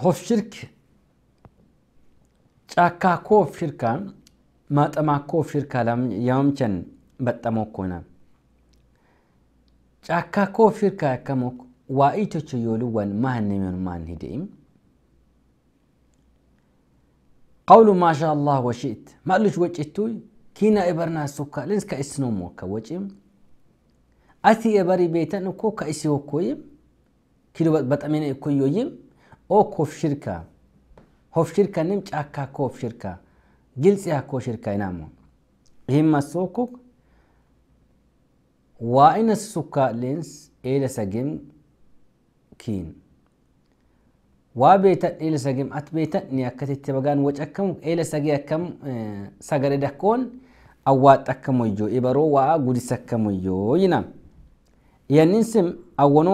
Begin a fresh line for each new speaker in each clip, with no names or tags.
ሆፍሽርክ ጫካ ኮ ሽርካ ማጠማ ኮ ሽርካ ያምቸን በጠሞኮና ጫካ ኮ ሽርካ ያከሞ ዋኢቶች የሉወን ማን የሚሆን ማን ሂደም ቀውሉ ማሻ ላ ወሽት ማሉች ወጭቱ ኪና የበርና ሱካ ልንስ ከእስኖ ሞከ ወጪም አቲ የበሪ ቤተን እኮ ከእሲ ወኮይም ኪሎ በጠሜነ እኮዮይም ኦኮፍ ሽርካ ሆፍ ንም ጫካ ኮፍ ሽርካ ግልጽ ያኮ ሽርካ ይናሞ ይህም አሶኩ ዋኢነ ሱካ ሌንስ ኤለ ሰጌም ኪን ዋ ቤተን ኤለ ሰጌም አት ቤተን ኒ አከቴት በጋን ወጨከሙ ኤለ ሰጌ አከም ሰገሬ ደኮን አዋጥ አከሞዮ ኢበሮ ዋ ጉዲስ አከሞዮ ይናም የኒንስም ስም አወኑ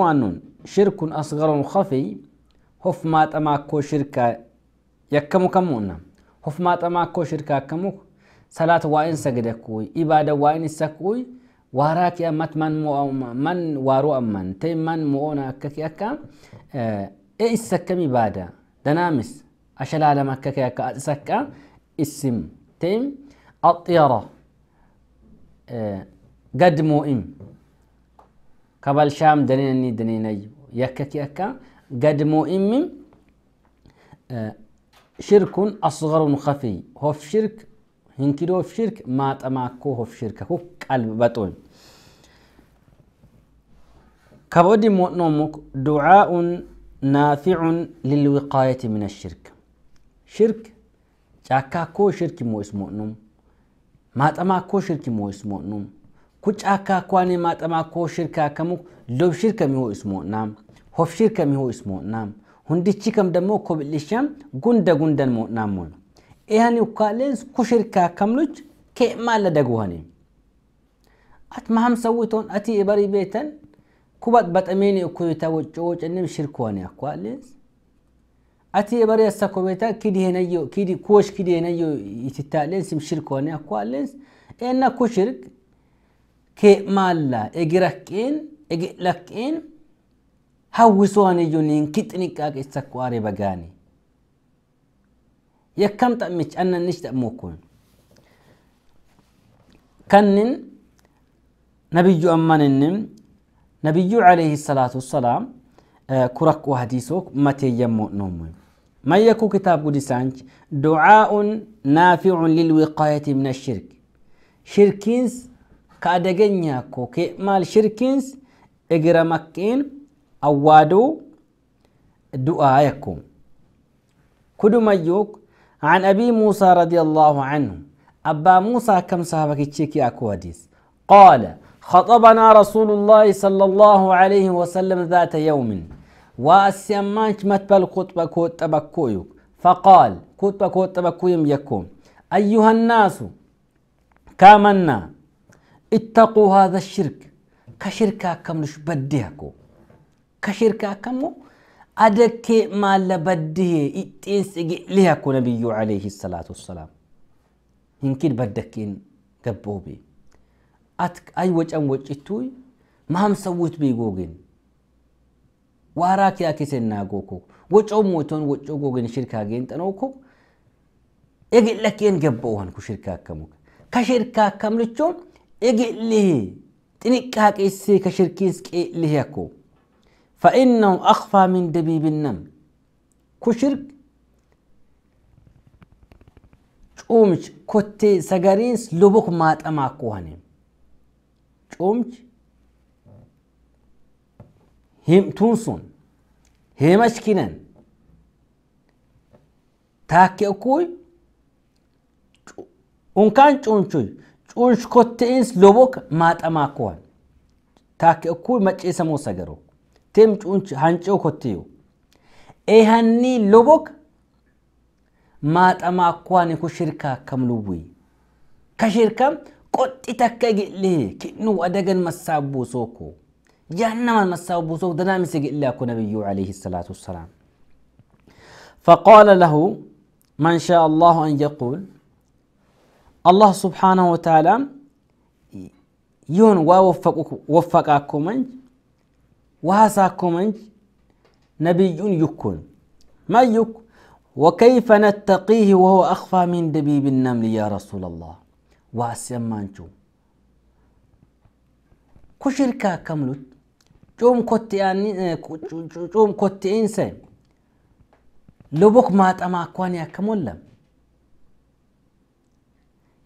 ሽርኩን አስገረን ኸፊይ hofmaa xamaakkoo shirkaa yakkamu kamuunna hofmaa xamaakkoo shirkaa akkamu salaat waa'in sagada kuuy ibaada waa'in isa kuuy waaraa kee ammat man man waaroo amman ta'e man mo'oona akka kee akka e isa akkam ibaada danaamis ashalaalama akka kee akka isa akka isim ta'e axiyara gad moo'im kabal shaam daneenanii daneenayyu yakka kee akka قد مؤمم آه، شرك أصغر خفي في شرك هنكيدو في شرك ما تماكو هو في شرك هو قلب بطون كبودي مؤنومك دعاء نافع للوقاية من الشرك شرك جاكا كو شرك مو اسمو نوم ما تماكو شرك مو اسمو نوم كوش أكا كواني ما تماكو شركا كمو لو شركة مو اسمو نام hofshirkam his mo'naam hundichikam damo kobilisham gunda gundan mo'naam mon ehani ukaaleens kushirkaa kamluch ke'maala daguhani at maham sawitoon ati ibari beetan kubat baxameeni ukuyita woccowocenim shirkuwani akwaaleens ati ibari assa kobeta kidi henayyo kidi kuwosh kidi henayyo itittaaleens sim shirkuwani akwaaleens eenna kushirk ke'maalla egiraqqeen egilaqqeen hawwisu ani ni kixinika isa ku ari bagaani. yaa kamta mich anan nishati mukuln. kan nin. nabiyyu ammaani nim nabiyyu caliis salaatu salaam. E, kurra ku hadii isa matte yaa nuumin ma yaa ku kitaabaa guddi sanch doocaa uun naaf uun lil waaqayetimna shirk shirkis. kaadaganya koo ke maal shirkis egeremakiin. أوادوا دعاءكم كدما يوك عن أبي موسى رضي الله عنه أبا موسى كم صحابك تشيكي أكو حديث قال خطبنا رسول الله صلى الله عليه وسلم ذات يوم وأسيمانش متبل خطبة خطبة كويو فقال خطبة خطبة كويم يكوم أيها الناس كامنا اتقوا هذا الشرك كشركة كم بديكو akka shirka akkammoo adakkee maalla baddihee ixxeensa gillee akkuna biyyuu alayhi salaatu wassalaam hinkin baddakkeen gabboobe ay wacan wacittuu maam sawwit beegoogen waaraa kiyaa kesennaa gooko wacoo mootoon wacoo googen shirkaa geenxanooko egillakeen gabba'uhan ku shirkaa akkamu ka shirkaa akkamlichoon egillee xiniqqaaqeessee ka shirkiins qeellee akkoo فإنه أخفى من دبيب النمل كشرك ጩምች ኮቴ ሰገሪንስ ልቡክ ማጠማ ኮሆነ ጩምች ቱንሱን ሄመችኪነን ታኬ እኩይ ኡንካን ጩንቹይ ጩንች ኮቴኢንስ ልቡክ ማጠማ ኮሆን ታኬ እኩይ መጬ ሰሞ ሰገሮ تم تونش هنچو كتيو اي هني لبوك ما تما اكواني كو شركة كملوي كشركة قد تكاقي ليه كنو ادقن مسابو سوكو جهنم مسابو سوكو دنامي سيقي ليه اكو نبيو عليه الصلاة والسلام فقال له من شاء الله ان يقول الله سبحانه وتعالى يون ووفقكم وفقكم وهسا كومنج نبي يكون ما يك وكيف نتقيه وهو أخفى من دبيب النمل يا رسول الله واسيمانشو كشركا كملت جوم كوتي يعني جوم كوتي إنسان لبوك مات تأما أكواني أكملم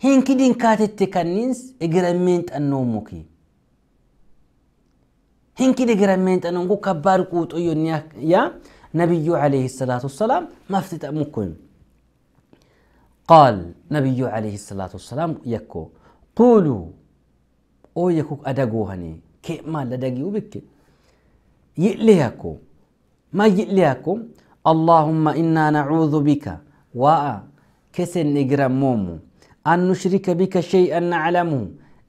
هين كدين كاتت كنينس إجرمنت النوموكي هنكي دقرمين أنا نقول كبار قوت أيون يا نبي عليه الصلاة والسلام ما افتتأمكم قال نبي عليه الصلاة والسلام يكو قولوا أو يكو أدقوهني كي ما لدقيو بك يئليكو ما يئليكو اللهم إنا نعوذ بك وآ كسن نقرمومو أن نشرك بك شيئا نعلمه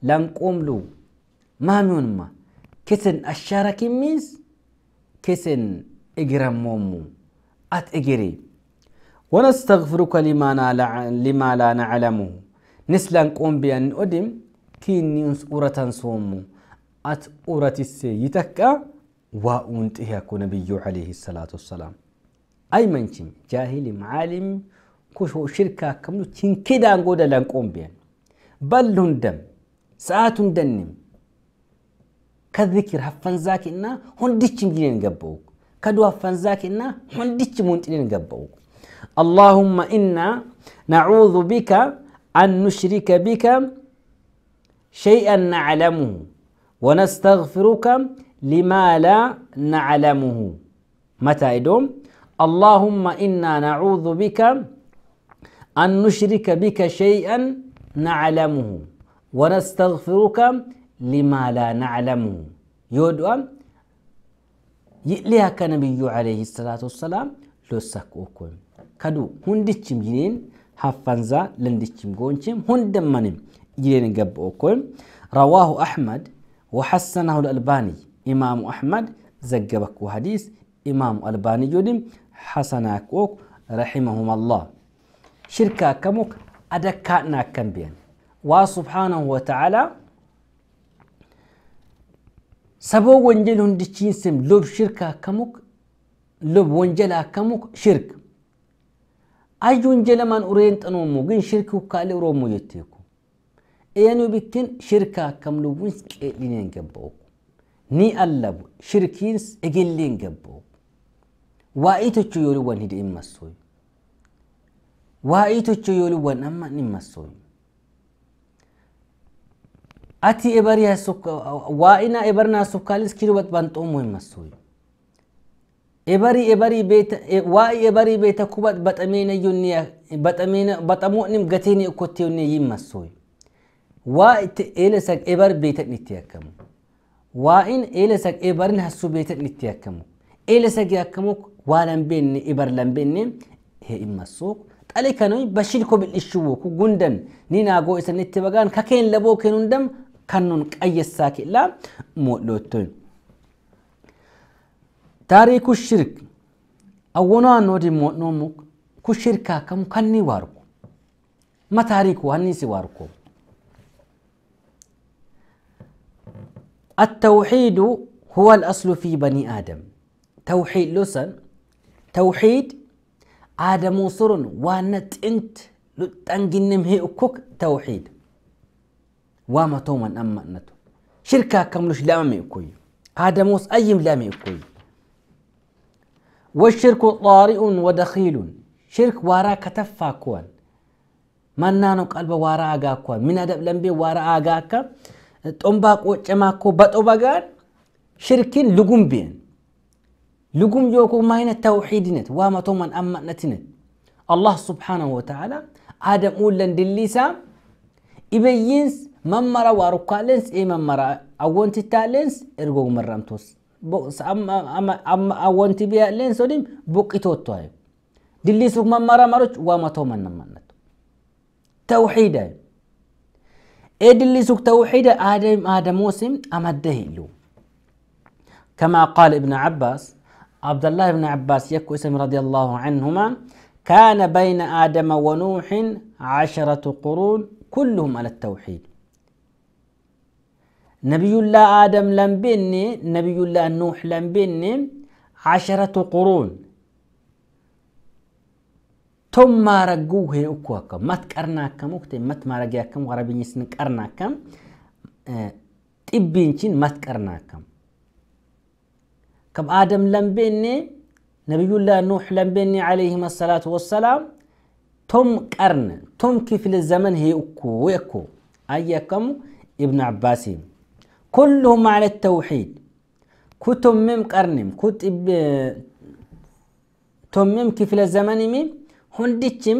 لنقوم له ما من ما كسن الشارك ميز كسن إجرمومو أت إجري ونستغفرك لما, نالع... لما لا نعلمه نسلان قوم بأن أدم كين ينس أورة صومو أت أورة السيتك وأنت هيك نبي عليه الصلاة والسلام أي منشن جاهل معالم كوشو شركة كملو تنكدان قودا لان قوم بأن بل دم ساعة دنم كذكر هفنزاك إنا هنديك مجنين قبوك كدو هفنزاك إنا هنديك منتلين قبوك اللهم إنا نعوذ بك أن نشرك بك شيئا نعلمه ونستغفرك لما لا نعلمه متى يدوم اللهم إنا نعوذ بك أن نشرك بك شيئا نعلمه ونستغفرك ሊማ ላ ናዕለሙ የወድዋም ይእሊያከ ነቢዩ ዓለይሂ ሰላቱ ወሰላም ሎሳክ ከዱ ሁንድችም ይኔን ሀፈንዛ ለንድችም ጎንችም ሁንደመንም ይኔን ገብ ረዋሁ አሕመድ ወሐሰናሁ ልአልባኒ ኢማሙ አሕመድ ዘገበኩ ሀዲስ ኢማሙ አልባኒ ጆድም ሐሰናክ ረሒመሁም አላህ ሽርካ ከሞክ አደካእና ከንብየን ዋ ስብሓናሁ ወተዓላ saboo wanjeel hundi chiinsem lob shirka akkamuk lob wanjela akkamuk shirk ay wanjelamaan ureen xanoomu gin shirki hukkaale uroomu jetteeku eyanu bittin shirka akkam lubwins qeedhineen gabba'uku ni allabu shirkiins egelleen gabba'uku waa'itochu yooluwwan hidhe immassoyu waa'itochu yooluwwan amma hin immassoyu ati ebar waa'ina ebar naasufkaalis kirubat banxoomu himassuy ebari ebari beeta waa'i ebari beeta kubat baxameena yunniya baxameena baxamuunim gateeni okkottiyunniya yimmassuy waa'i eela sag ebar beetan itti yakkamu waa'in eela sag ebarin hassu beetan itti yakkamu eela sag yakkamu waa lambeenne ebar lambeenne he immassuuq xale kanoy bashil ko bil'ishuwu ku gundan ni naagoo isanitti bagaan kakeen laboo kenundam كنون قيسا كلا مولوتون تاريكو الشرك أولا نودي كو كشركا كم كني واركو ما تاريكو هني سواركو التوحيد هو الأصل في بني آدم توحيد لسن توحيد آدم وصرن وانت انت لتنجنم هي أكوك توحيد وما تومن أما نتو شركة كملش مي كوي هذا موس أيم مي كوي والشرك طارئ ودخيل شرك وراء كتفا كون ما نانو قلب وراء أجا كون من أدب لنبي وارا آقا كون وجمع كو بطو بغان شركين لقوم بين لقوم يوكو ماين التوحيدنت وما تومن أما نتنت الله سبحانه وتعالى آدم أولا دليسا إبينس لنس اي من ممرا أوانتي تالنس مرام توس بوكس أما أما أما أوانتي بيا لنس وديم بوك إتوتوه دلي سوق ممرا مروج وما من نمنت توحيدا اي دلي سوك توحيدا آدم آدم موسم أمده كما قال ابن عباس عبد الله بن عباس يكو اسم رضي الله عنهما كان بين آدم ونوح عشرة قرون كلهم على التوحيد نبي الله آدم لم بني نبي الله نوح لم بني عشرة قرون ثم رجوه أكوكم ما تكرناكم وقتين ما تمارجاكم غربين يسنكرناكم آه، تبينشين ما تكرناكم كم آدم لم بني نبي الله نوح لم بني عليهم الصلاة والسلام تم قرن تم كيف الزمن هي أكو ويكو أيكم ابن عباسين كلهم على التوحيد كتم مم قرنم كتب مم كفل الزمن مم هندتشم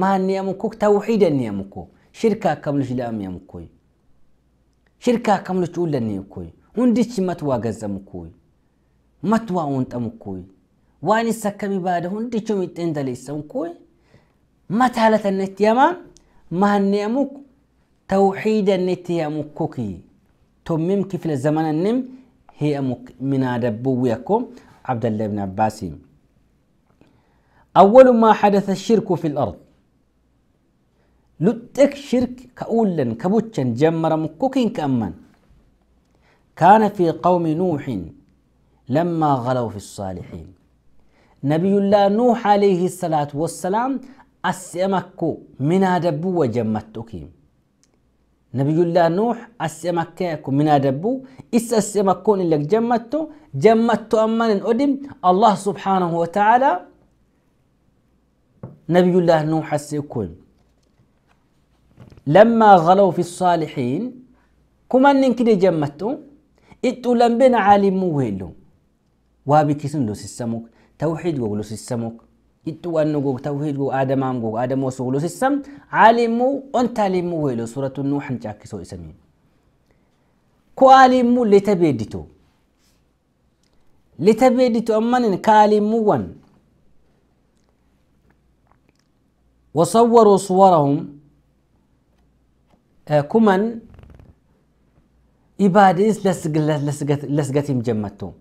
ما نيامكو توحيدا نيامكو شركة كامل جلام يامكوي شركة كامل تقول نيامكوي هندتشم ما تواجز مكوي ما توا تواونت مكوي واني سكمي بعد هندتشم يتندليس مكوي ما تالت النت يما ما نيامكو توحيدا النت يامكوكي تومم كفل الزمان النم هي من دبويكم عبد الله بن عباس أول ما حدث الشرك في الأرض لتك شرك كأولا كبوتشا جمر مكوكين كأمان كان في قوم نوح لما غلوا في الصالحين نبي الله نوح عليه الصلاة والسلام أسئمكو من أدبو وجمتكم نبي الله نوح أسمككم من أدبو إس أسمكون اللي جمتو جمتو أمان أدم الله سبحانه وتعالى نبي الله نوح أسمكون لما غلوا في الصالحين كما كده جمتو إتو لم بين عالم وهلو وابي كسن لو سيسموك توحيد وقلو السمك اتوانو غوغ توحيد غوغ آدم آم غوغ آدم وسغلو سسم عالمو انت علمو ويلو سورة النوح نجاكسو اسمين كو عالمو لتبيدتو لتبيدتو أمانين كالمو ون وصوروا صورهم كمن إبادة لسقت لسقت مجمتهم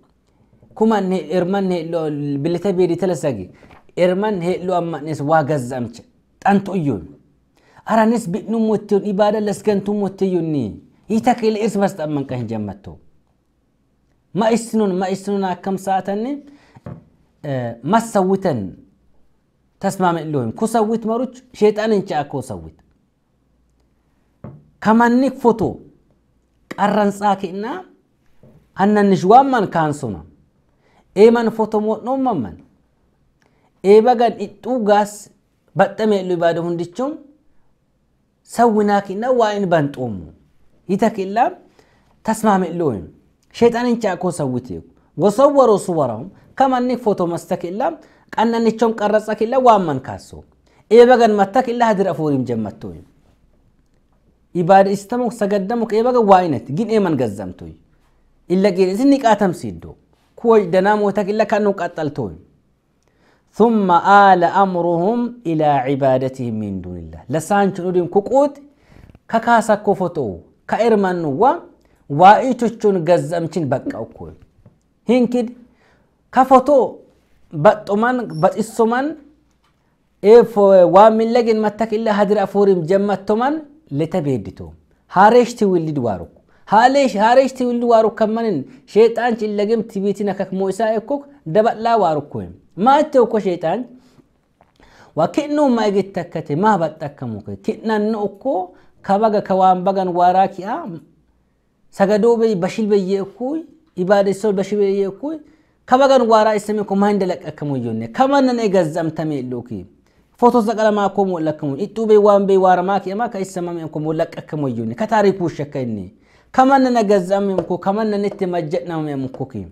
كمان إرمان بالتبيد تلسقي erman heedlu ammanes waa gazzamche xantoyyun aranis bitnum mottiyun ibada lasgantum mottiyyunni yitakile is bas xammanqa hin jammattu ma isnun ma isnun akkam saatanni mas sawwitan ተስማምዕልሁም ኩሰዊት መሩች ሼጣን እንቻ እኮ ሰዊት ከመኒክ ፎቶ ቀረንጻኪና አነንሽ ዋማን ካንሱና ኤመን ፎቶ ሞት ነው መመን eebagan ixxuu gaas baxxa meelu ibaada hundichun sawwinaa kinna waa in banxuumu hita killa tasmaa meeluun sheexaanin caakoo sawwiteeku wasawwaruu suwarahum kamanni foto masta killa qannanichon qarratsa killa waan man kaasso eebagan matta killa hadir afuuriim jammattoy ibaada istamuk sagaddamuk eebagan waa inatti gin eeman gazzamtoy illa qeedhisi ni qaatamsiiddoo kuwa danaa moota killa kannuu qaxxaltooyi ثم آل أمرهم إلى عبادتهم من دون الله لسان شنودين كوكوت ككاسا كوفوتو كإرمان نوا تشون وإيتوشون غزامشين بقاو كوي هنكد كفتو بطمان بطسومان إف وامن لجن متك إلا هدر أفورم جمتومان لتبيدتو هاريش تولد وارو هاليش هاريش تولد وارو كمانين شيطان إلا جم تبيتنا كك كوك إكوك لا وارو كويم ማእተው እኮ ሸይጣን ዋኪዕኑ ማእግት ተከቴ ማህባት ጠከሙ ኪዕናኑ እኮ ከበገ ከዋን በገን ዋራ ኪአ ሰገዶ በይ በሽል በየ እኩይ ኢባደሶል በሽል በየ እኩይ ከበገን ዋራ ኢሰሜ እኮ ማን ደለቀከሙ እዮኔ ከመነን ገዘምተሜ ሎኪ ፎቶ ሰቀለማ እኮ ሞለከሙ ኢጡ በይ ዋን በይ ዋረማ ኪማ ከኢሰማሜ እኮ ሞለቀከሙ እዮኔ ከታሪኩ ሸከኒ ከመነነ ገዘምም እኮ ከመነን እት መጀጥናም እኮ ኪም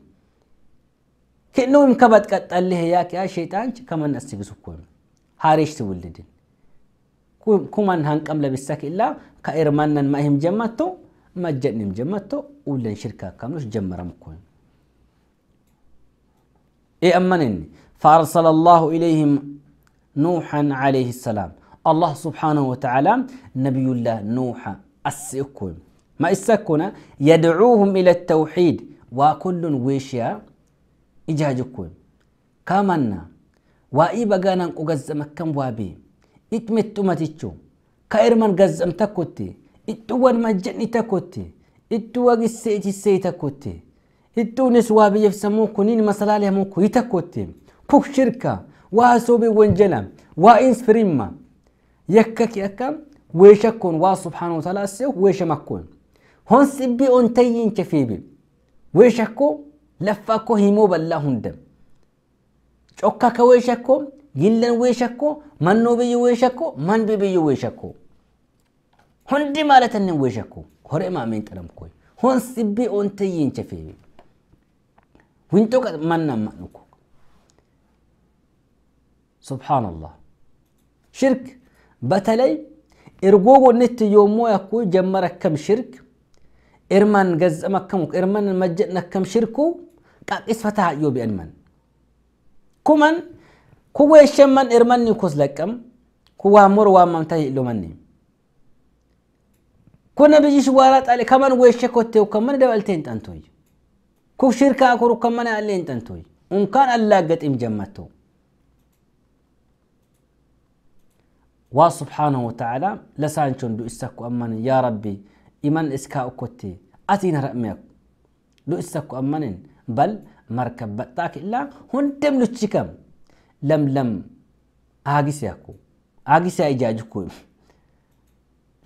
كأنهم كبت قطله ياك يا شيطان كمان كمن استغسكون هاريش تولدين كمان هنقم لبسك إلا كإرمانا ما هم جمعتو ما جنم جمعتو ولا شركة كاملش جمرم كون إيه أمنني فأرسل الله إليهم نوحا عليه السلام الله سبحانه وتعالى نبي الله نوحا السكون ما السكون يدعوهم إلى التوحيد وكل ويشيا ijaa jokkoi kaamanna waa'ii bagaanan qugazam akkan waabee itmettu maticho ka erman gazam Itti ittu wan majjanni Itti ittu wagissee icissee takkotte Itti waa biyyeef sammuu kuniin masalaalee hamuu kuyi takkotte kuk shirka waa soobee wanjala waa insfirimma yakka ki akka weesha koon waa subhaanahu ta'ala asee weesha makkoon honsi bi on tayyin weesha koo لفاكو هيمو بلا هندم شوكاكا ويشكو جلن ويشكو منو بي ويشكو من بي بي ويشكو هندي مالتن ويشكو هوري ما من كلام كوي هون سبي اون تيين تفي وينتو منا مأنوكو سبحان الله شرك بتلي ارغوغ نت يومو يكو جمرك كم شرك ارمان قز مكمك ارمان مجدنا كم شركو قال إس فتح يوبي أنمن كمان كوا الشمن إرمني كوزلكم كوا مر وام تاي لمني كنا بيجيش وارات على كمان ويشكوتة وكمان دبلتين تنتوي كوف شركة أكو كمان علين تنتوي إن كان الله قد إمجمته وسبحانه وتعالى لسان شون دو إستكو أمان يا ربي إمن إسكاء كوتي أتينا رأميك دو إستكو أمانين ಬಲ್ ಮರ್ಕಬ್ ಬತ್ತಾಕಿಲ್ಲ ಹೊಂಟೆಮ್ ಲುಚ್ಚಿಕಂ ಲಮ್ ಲಮ್ ಆಗಿಸಿ ಹಾಕು ಆಗಿಸಿ ಐಜಾಜುಕು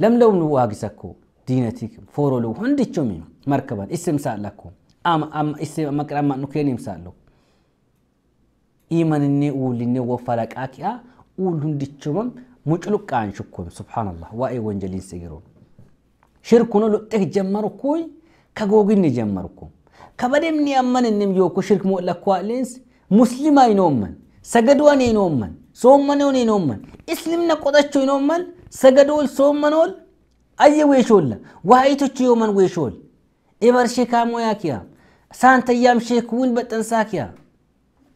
ಲಮ್ ಲವ್ ನುವು ಆಗಿಸಕ್ಕು ದೀನತಿಕ್ ಫೋರೋಲು ಹೊಂದಿಚ್ಚುಮಿ ಮರ್ಕಬನ್ ಇಸ್ಸಿಮ್ ಸಾಲಕ್ಕು ಆಮ ಆಮ ಇಸ್ಸಿ ಮಕ್ರಮ ನುಕೇನಿಮ್ ಸಾಲು ኢመንኔ ኡልኔ ወፈለቃኪያ ኡል ሁንዲቹመም ሙጭሉቅ አንሽኩም ሱብሓነላህ ዋኤ ወንጀሊን ሲግሩ ሽርኩኑ ሉጤክ ጀመርኩኝ ከጎግን ጀመርኩም kabademni ammaninnim yoko shirk mo lakkwa'leens muslima inoomman sagadu'an inoomman soommanon inoomman islimna qodacho inoomman sagadool soommanol ayye weeshoolla waa'itochi yooman weeshool ebar sheekaamoyaa kiya saantayyaam sheekuwin baxxansaa kiya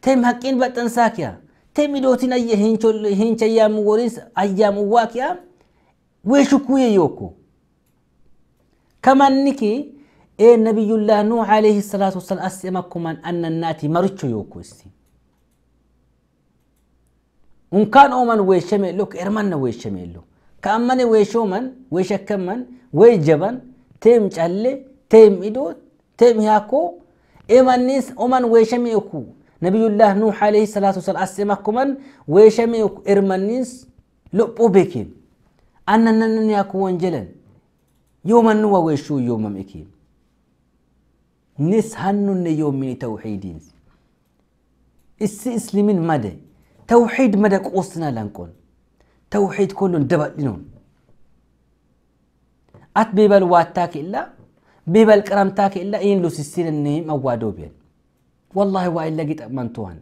teem haqqiin baxxansaa kiya teem idootin ayye hinchayyaam woriis ayyaamuwaa kiya weeshukkuuyye yookko kamanni ki اي نبي الله نوح عليه الصلاة والسلام أسئمكم أن الناتي مرتشو يوكو إن كان أومن ويشمي لك إرمان ويشمي له كأمن ويشومن ويشكمن ويجبن تيم جالي تيم إدو تيم هاكو إيمانيس أومن ويشمي يوكو نبي الله نوح عليه الصلاة والسلام أسئمكم ويشمي يوكو إرمانيس لقبو بكين أننا نياكو وانجلن يوما نوا ويشو يوما مكين nis hannunne yoomini tawxiidiin issi islimin made tawxiid mada qoosna lanqoon tawxiid kollon dabadhinoon at beebal waattaake illa beebal qaramtaake illa iin lusisiranneem awwaadoo biyan wallahi waa illa gixamantuhan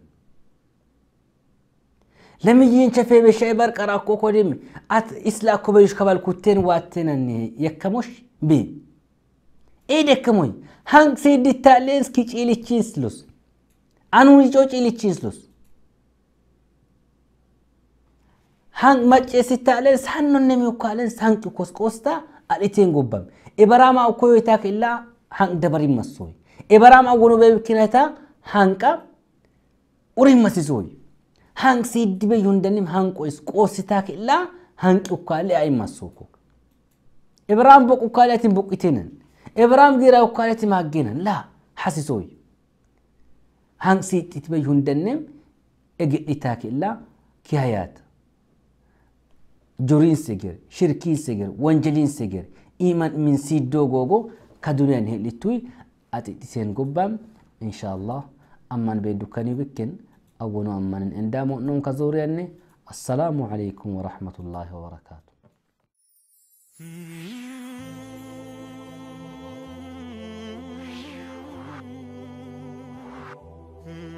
ለምይን ቸፌ በሻይ በርቀራ እኮ ኮዲም አት ኢስላ ኮበዩሽ ከባልኩቴን ዋቴነን የከሞሽ ቢ ኤደከሞኝ ሃንክ ሴድታሌንስ ኪጪልቺንስሉስ አኑንጮ ጪልቺንስሉስ ሃንክ መጬ ሲታሌንስ ሃኖነሚ ኳሌንስ ሃንቅ ኮስቆስታ አልቴን ጎባም ኤበራማ እኮዮታ ከላ ሃንቅ ደበር ይመሶይ ኤበራማ ጎኖ በብኪነታ ሃንቃ ኡሪ ይመሲሶይ ሃንቅ ሲድበ ዩንደንም ሃንቆይስ ቆስታ ከላ ሃንቅ ኳሌ አይመሶኮ ኤበራም በቁ ኳሌ አቲን ቡቅቴነን إبرام ديرا وكالتي ما جينا لا حسسوي هانسي تتبي هندنم إتاك إلا كهيات جورين سجر شركين سجر وانجلين سجر إيمان من سيدو غوغو كدنيا نهلتوي أتتسين قبام إن شاء الله أمان بيدوكاني بكن أول أمان إندامو نوم كزورياني السلام عليكم ورحمة الله وبركاته hmm. Hmm.